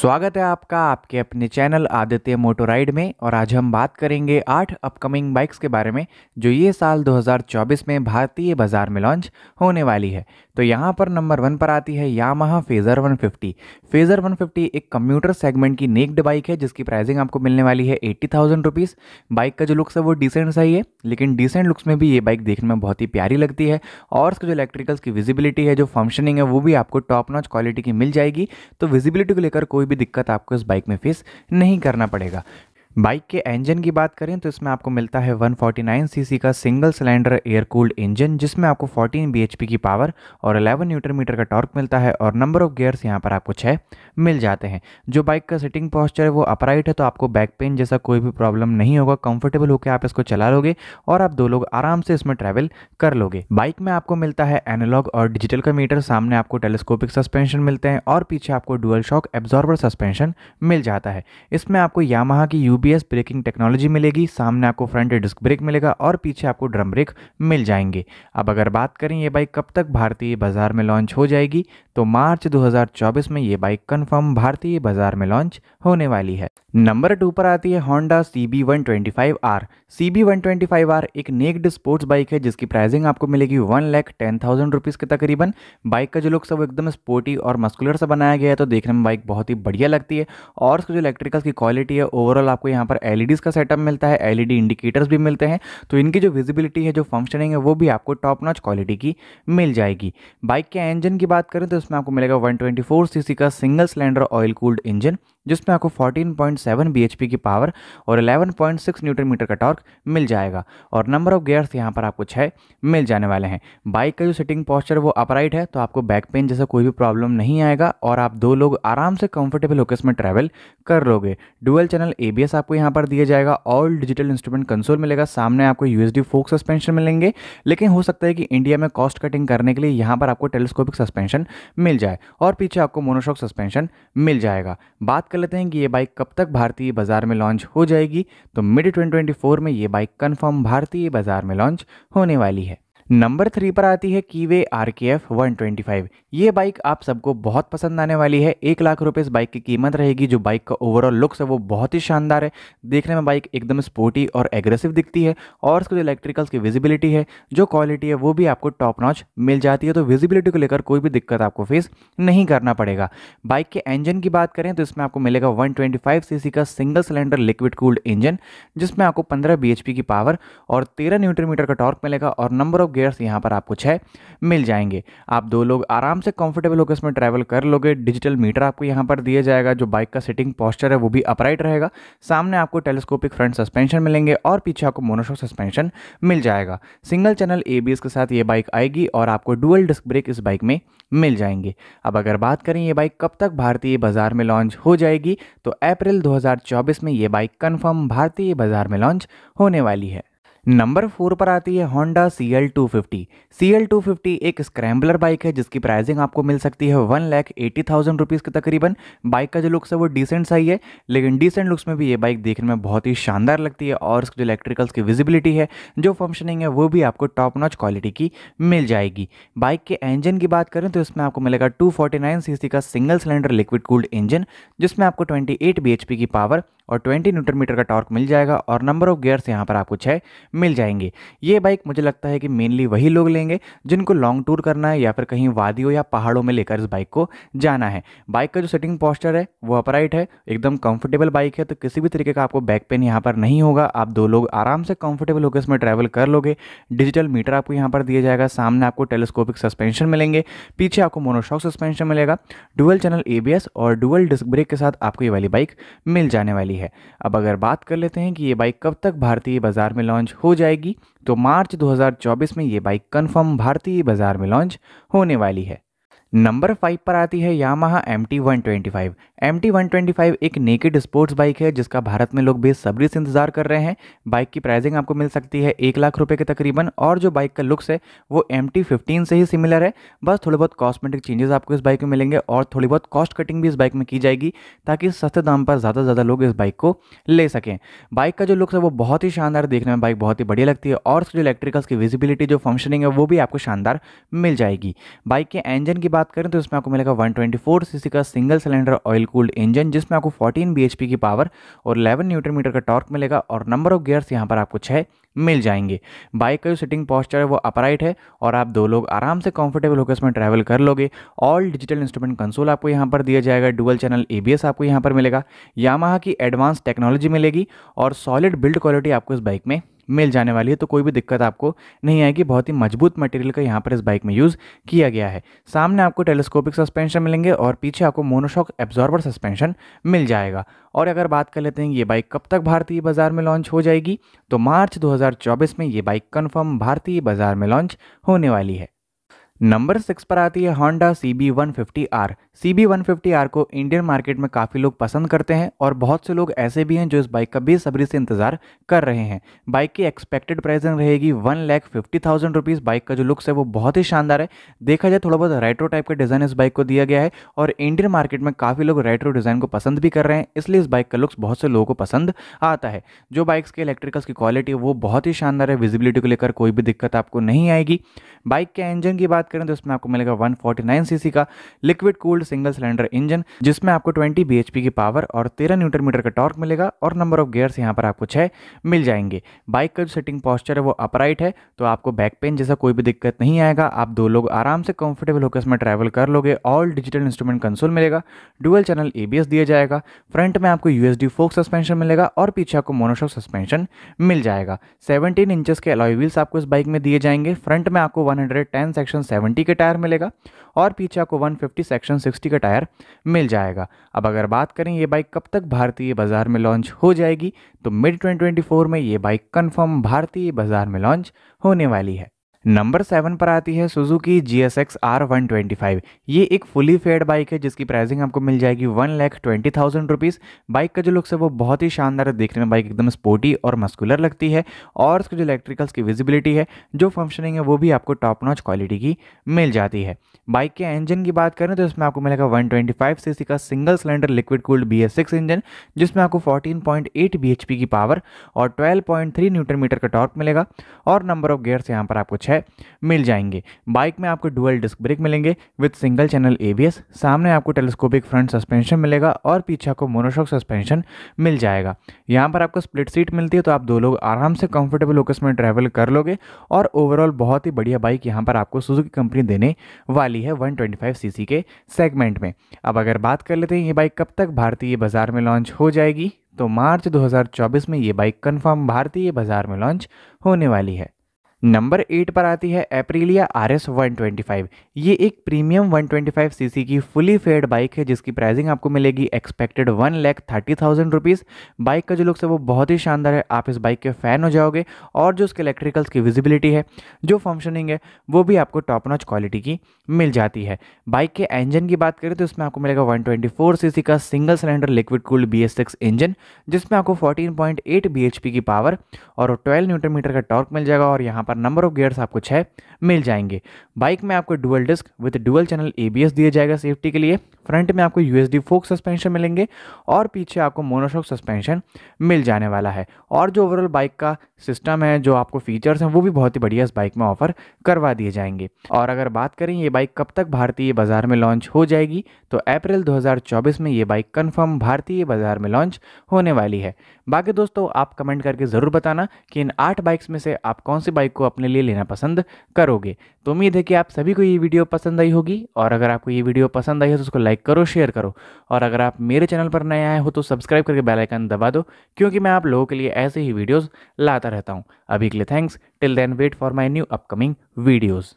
स्वागत है आपका आपके अपने चैनल आदित्य मोटो राइड में और आज हम बात करेंगे आठ अपकमिंग बाइक्स के बारे में जो ये साल 2024 में भारतीय बाज़ार में लॉन्च होने वाली है तो यहाँ पर नंबर वन पर आती है यामाहा फेजर 150 फेजर 150 एक कंप्यूटर सेगमेंट की नेक्ड बाइक है जिसकी प्राइसिंग आपको मिलने वाली है एट्टी थाउजेंड रुपीज़ बाइक का जो लुक्स है वो डिसेंट सा ही है लेकिन डिसेंट लुक्स में भी ये बाइक देखने में बहुत ही प्यारी लगती है और उसके जो इलेक्ट्रिकल्स की विजिबिलिटी है जो फंक्शनिंग है वो भी आपको टॉप नॉच क्वालिटी की मिल जाएगी तो विजिबिलिटी को लेकर कोई भी दिक्कत आपको इस बाइक में फेस नहीं करना पड़ेगा बाइक के इंजन की बात करें तो इसमें आपको मिलता है 149 सीसी का single cylinder air cooled engine जिसमें आपको 14 बीएचपी की पावर और 11 न्यूटन मीटर का टॉर्क मिलता है और नंबर ऑफ गियर्स यहाँ पर आपको छः मिल जाते हैं जो बाइक का सिटिंग पॉस्चर है वो अपराइट है तो आपको बैक पेन जैसा कोई भी प्रॉब्लम नहीं होगा कंफर्टेबल होकर आप इसको चला लोगे और आप दो लोग आराम से इसमें ट्रैवल कर लोगे बाइक में आपको मिलता है एनोलॉग और डिजिटल का मीटर सामने आपको टेलीस्कोपिक सस्पेंशन मिलते हैं और पीछे आपको डुअल शॉक एब्जॉर्बर सस्पेंशन मिल जाता है इसमें आपको यामहा की यू एबीएस ब्रेकिंग टेक्नोलॉजी मिलेगी सामने आपको फ्रंट डिस्क ब्रेक मिलेगा और पीछे आपको ड्रम ब्रेक मिल जाएंगे अब अगर बात करें ये बाइक कब तक भारतीय बाजार में लॉन्च हो जाएगी तो मार्च 2024 में ये बाइक कंफर्म भारतीय बाजार में लॉन्च होने वाली है नंबर टू पर आती है Honda C B one twenty एक नेक्ड स्पोर्ट्स बाइक है जिसकी प्राइसिंग आपको मिलेगी one lakh ten thousand rupees के तकरीबन बाइक का जो लुक सब एकदम स्पोर्टी और मस्कुलर सा बनाया गया है तो देखने में बाइक बहुत ही बढ़िया लगती है और उसकी जो इलेक्ट्रिकल की क्वालिटी है ओवरऑल आपको यहाँ पर एल e का सेटअप मिलता है एल इंडिकेटर्स e भी मिलते हैं तो इनकी जो विजिबिलिटी है जो फंक्शनिंग है वो भी आपको टॉप नॉच क्वालिटी की मिल जाएगी बाइक के इंजन की बात करें तो इसमें आपको मिलेगा वन सीसी का single cylinder oil cooled engine जिसमें आपको 14.7 पॉइंट की पावर और 11.6 न्यूटन मीटर का टॉर्क मिल जाएगा और नंबर ऑफ गियर्स यहाँ पर आपको छः मिल जाने वाले हैं बाइक का जो सिटिंग पॉस्चर वो अपराइट है तो आपको बैक पेन जैसा कोई भी प्रॉब्लम नहीं आएगा और आप दो लोग आराम से कंफर्टेबल होकर इसमें ट्रैवल कर लोगे डुअल चैनल ए आपको यहाँ पर दिया जाएगा ऑल डिजिटल इंस्ट्रूमेंट कंसोल मिलेगा सामने आपको यूएसडी फोक सस्पेंशन मिलेंगे लेकिन हो सकता है कि इंडिया में कॉस्ट कटिंग करने के लिए यहाँ पर आपको टेलीस्कोपिक सस्पेंशन मिल जाए और पीछे आपको मोनोशॉक सस्पेंशन मिल जाएगा बात कर लेते हैं कि ये बाइक कब तक भारतीय बाजार में लॉन्च हो जाएगी तो मिड 2024 में ये बाइक कन्फर्म भारतीय बाजार में लॉन्च होने वाली है नंबर थ्री पर आती है Keeway R K F one twenty five ये बाइक आप सबको बहुत पसंद आने वाली है एक लाख रुपए इस बाइक की कीमत रहेगी जो बाइक का ओवरऑल लुक्स है वो बहुत ही शानदार है देखने में बाइक एकदम स्पोर्टी और एग्रेसिव दिखती है और उसको जो इलेक्ट्रिकल्स की विजिबिलिटी है जो क्वालिटी है वो भी आपको टॉप नॉच मिल जाती है तो विजिबिलिटी को लेकर कोई भी दिक्कत आपको फेस नहीं करना पड़ेगा बाइक के इंजन की बात करें तो इसमें आपको मिलेगा one twenty five C C का single cylinder liquid cooled engine जिसमें आपको पंद्रह बी एच पी की पावर और तेरह न्यूट्रीमीटर का टॉर्क मिलेगा और नंबर ऑफ गियर्स यहाँ पर आपको छः मिल जाएंगे आप दो लोग आराम से कंफर्टेबल होकर इसमें ट्रैवल कर लोगे डिजिटल मीटर आपको यहाँ पर दिया जाएगा जो बाइक का सिटिंग पॉस्चर है वो भी अपराइट रहेगा सामने आपको टेलीस्कोपिक फ्रंट सस्पेंशन मिलेंगे और पीछे आपको मोनोशो सस्पेंशन मिल जाएगा सिंगल चैनल ए के साथ ये बाइक आएगी और आपको डुअल डिस्क ब्रेक इस बाइक में मिल जाएंगे अब अगर बात करें ये बाइक कब तक भारतीय बाजार में लॉन्च हो जाएगी तो अप्रैल 2024 में ये बाइक कन्फर्म भारतीय बाजार में लॉन्च होने वाली है नंबर फोर पर आती है Honda C L two fifty C L two fifty एक स्क्रैम्बलर बाइक है जिसकी प्राइसिंग आपको मिल सकती है one lakh eighty thousand rupees के तकरीबन बाइक का जो लुक्स है वो डिसेंट सही है लेकिन डिसेंट लुक्स में भी ये बाइक देखने में बहुत ही शानदार लगती है और उसकी जो इलेक्ट्रिकल्स की विजिबिलिटी है जो फंक्शनिंग है वो भी आपको टॉप नॉच क्वालिटी की मिल जाएगी बाइक के इंजन की बात करें तो इसमें आपको मिलेगा two forty nine C C का single cylinder liquid cooled engine जिसमें आपको twenty eight B H P की पावर और 20 न्यूटन मीटर का टॉर्क मिल जाएगा और नंबर ऑफ गियर्स यहाँ पर आपको छः मिल जाएंगे ये बाइक मुझे लगता है कि मेनली वही लोग लेंगे जिनको लॉन्ग टूर करना है या फिर कहीं वादियों या पहाड़ों में लेकर इस बाइक को जाना है बाइक का जो सिटिंग पॉस्चर है वो अपराइट है एकदम कंफर्टेबल बाइक है तो किसी भी तरीके का आपको बैक पेन यहाँ पर नहीं होगा आप दो लोग आराम से कंफर्टेबल होकर इसमें ट्रैवल कर लोगे डिजिटल मीटर आपको यहाँ पर दिया जाएगा सामने आपको टेलीस्कोपिक सस्पेंशन मिलेंगे पीछे आपको मोनोशॉक सस्पेंशन मिलेगा डुअल चैनल ए और डुअल डिस्क ब्रेक के साथ आपको ये वाली बाइक मिल जाने वाली वाली है अब अगर बात कर लेते हैं कि ये बाइक कब तक भारतीय बाज़ार में लॉन्च हो जाएगी तो मार्च 2024 में ये बाइक कन्फर्म भारतीय बाज़ार में लॉन्च होने वाली है नंबर फाइव पर आती है Yamaha M T one twenty five M T one twenty five एक नेकेड स्पोर्ट्स बाइक है जिसका भारत में लोग बेसब्री से इंतजार कर रहे हैं बाइक की प्राइसिंग आपको मिल सकती है एक लाख रुपए के तकरीबन और जो बाइक का लुक्स है वो एम टी फिफ्टीन से ही सिमिलर है बस थोड़े बहुत कॉस्मेटिक चेंजेस आपको इस बाइक में मिलेंगे और थोड़ी बहुत कॉस्ट कटिंग भी इस बाइक में की जाएगी ताकि सस्ते दाम पर ज़्यादा से ज़्यादा लोग इस बाइक को ले सकें बाइक का जो लुक्स है वो बहुत ही शानदार देखने में बाइक बहुत ही बढ़िया लगती है और उसकी जो इलेक्ट्रिकल्स की विजिबिलिटी जो फंक्शनिंग है वो भी आपको शानदार मिल जाएगी बाइक के इंजन की बात बात करें तो इसमें आपको मिलेगा 124 सीसी का single cylinder oil cooled engine जिसमें आपको 14 bhp की पावर और 11 न्यूटन मीटर का टॉर्क मिलेगा और नंबर ऑफ गियर्स यहाँ पर आपको छः मिल जाएंगे बाइक का जो सिटिंग पॉस्चर है वो अपराइट है और आप दो लोग आराम से कंफर्टेबल होकर इसमें ट्रैवल कर लोगे ऑल डिजिटल इंस्ट्रूमेंट कंसोल आपको यहाँ पर दिया जाएगा डुअल चैनल एबीएस आपको यहाँ पर मिलेगा यामाहा की एडवांस टेक्नोलॉजी मिलेगी और सॉलिड बिल्ड क्वालिटी आपको इस बाइक में मिल जाने वाली है तो कोई भी दिक्कत आपको नहीं आएगी बहुत ही मजबूत मटेरियल का यहाँ पर इस बाइक में यूज़ किया गया है सामने आपको टेलीस्कोपिक सस्पेंशन मिलेंगे और पीछे आपको मोनोशॉक एब्जॉर्वर सस्पेंशन मिल जाएगा और अगर बात कर लेते हैं ये बाइक कब तक भारतीय बाज़ार में लॉन्च हो जाएगी तो मार्च दो में ये बाइक कन्फर्म भारतीय बाज़ार में लॉन्च होने वाली है नंबर सिक्स पर आती है Honda C B one fifty R C B one fifty R को इंडियन मार्केट में काफ़ी लोग पसंद करते हैं और बहुत से लोग ऐसे भी हैं जो इस बाइक का बेसब्री से इंतजार कर रहे हैं बाइक की एक्सपेक्टेड प्राइसिंग रहेगी one lakh fifty thousand rupees bike का जो लुक्स है वो बहुत ही शानदार है देखा जाए थोड़ा बहुत रेट्रो टाइप का डिज़ाइन इस बाइक को दिया गया है और इंडियन मार्केट में काफ़ी लोग रेट्रो डिज़ाइन को पसंद भी कर रहे हैं इसलिए इस बाइक का लुक्स बहुत से लोगों को पसंद आता है जो बाइक्स के इलेक्ट्रिकल्स की क्वालिटी है वो बहुत ही शानदार है विजिबिलिटी को लेकर कोई भी दिक्कत आपको नहीं आएगी बाइक के इंजन की बात बात करें तो इसमें आपको मिलेगा 149 सीसी का liquid cooled single cylinder engine जिसमें आपको 20 बीएचपी की पावर और 13 न्यूटन मीटर का टॉर्क मिलेगा और नंबर ऑफ गियर्स यहाँ पर आपको छह मिल जाएंगे बाइक का जो सेटिंग पॉस्चर है वो अपराइट है तो आपको बैक पेन जैसा कोई भी दिक्कत नहीं आएगा आप दो लोग आराम से कंफर्टेबल होकर इसमें ट्रैवल कर लोगे ऑल डिजिटल इंस्ट्रूमेंट कंसोल मिलेगा डुअल चैनल एबीएस दिया जाएगा फ्रंट में आपको यूएसडी फोक सस्पेंशन मिलेगा और पीछे आपको मोनोशॉक सस्पेंशन मिल जाएगा सेवनटीन इंचेस के अलॉय व्हील्स आपको इस बाइक में दिए जाएंगे फ्रंट में आपको वन सेक्शन सेवेंटी के टायर मिलेगा और पीछे आपको वन फिफ्टी सेक्शन सिक्सटी का टायर मिल जाएगा अब अगर बात करें ये बाइक कब तक भारतीय बाज़ार में लॉन्च हो जाएगी तो मिड ट्वेंटी में ये बाइक कन्फर्म भारतीय बाज़ार में लॉन्च होने वाली है नंबर सेवन पर आती है Suzuki G S X R one twenty five ये एक फुली फेड बाइक है जिसकी प्राइसिंग आपको मिल जाएगी one lakh twenty thousand rupees bike का जो लुक्स है वो बहुत ही शानदार है देखने में बाइक एकदम स्पोर्टी और मस्कुलर लगती है और उसकी जो इलेक्ट्रिकल्स की विजिबिलिटी है जो फंक्शनिंग है वो भी आपको टॉप नॉच क्वालिटी की मिल जाती है बाइक के इंजन की बात करें तो इसमें आपको मिलेगा वन ट्वेंटी फाइव का single cylinder liquid cooled B S engine जिसमें आपको fourteen point eight B H P की पावर और twelve point three newton metre का टॉर्क मिलेगा और नंबर ऑफ गेयर्स यहाँ पर आपको छः है मिल जाएंगे बाइक में आपको डुअल डिस्क ब्रेक मिलेंगे विथ सिंगल चैनल एबीएस सामने आपको टेलीस्कोपिक फ्रंट सस्पेंशन मिलेगा और पीछे आपको मोनोशॉक सस्पेंशन मिल जाएगा यहाँ पर आपको स्प्लिट सीट मिलती है तो आप दो लोग आराम से कंफर्टेबल होकर इसमें ट्रैवल कर लोगे और ओवरऑल बहुत ही बढ़िया बाइक यहाँ पर आपको सुजुकी कंपनी देने वाली है 125 सीसी के सेगमेंट में अब अगर बात कर लेते हैं ये बाइक कब तक भारतीय बाज़ार में लॉन्च हो जाएगी तो मार्च 2024 में ये बाइक कन्फर्म भारतीय बाज़ार में लॉन्च होने वाली है नंबर एट पर आती है Aprilia R S one twenty five ये एक premium one twenty five C C की फुली फेड बाइक है जिसकी प्राइसिंग आपको मिलेगी expected one lakh thirty thousand rupees bike का जो लुक्स है वो बहुत ही शानदार है आप इस बाइक के फ़ैन हो जाओगे और जो उसके इलेक्ट्रिकल्स की विजिबिलिटी है जो फंक्शनिंग है वो भी आपको टॉप नॉच क्वालिटी की मिल जाती है बाइक के इंजन की बात करें तो इसमें आपको मिलेगा one twenty four C C का single cylinder liquid cooled B S engine जिसमें आपको fourteen point eight B H P की पावर और ट्वेल्व न्यूटन मीटर का टॉर्क मिल जाएगा और यहाँ पर पर नंबर ऑफ गियर्स आपको छः मिल जाएंगे बाइक में आपको dual disc with dual channel ABS दिया जाएगा सेफ्टी के लिए फ्रंट में आपको यूएसडी फोक सस्पेंशन मिलेंगे और पीछे आपको मोनोशॉक सस्पेंशन मिल जाने वाला है और जो ओवरऑल बाइक का सिस्टम है जो आपको फीचर्स हैं वो भी बहुत ही बढ़िया इस बाइक में ऑफर करवा दिए जाएंगे और अगर बात करें ये बाइक कब तक भारतीय बाजार में लॉन्च हो जाएगी तो अप्रैल 2024 में ये बाइक कन्फर्म भारतीय बाजार में लॉन्च होने वाली है बाकी दोस्तों आप कमेंट करके ज़रूर बताना कि इन आठ बाइक्स में से आप कौन सी बाइक को अपने लिए लेना पसंद करोगे तो उम्मीद है कि आप सभी को ये वीडियो पसंद आई होगी और अगर आपको ये वीडियो पसंद आई हो तो उसको लाइक करो शेयर करो और अगर आप मेरे चैनल पर नए आए हो तो सब्सक्राइब करके बेलाइकन दबा दो क्योंकि मैं आप लोगों के लिए ऐसे ही वीडियोज़ लाता रहता हूँ अभी के लिए thanks till then wait for my new upcoming videos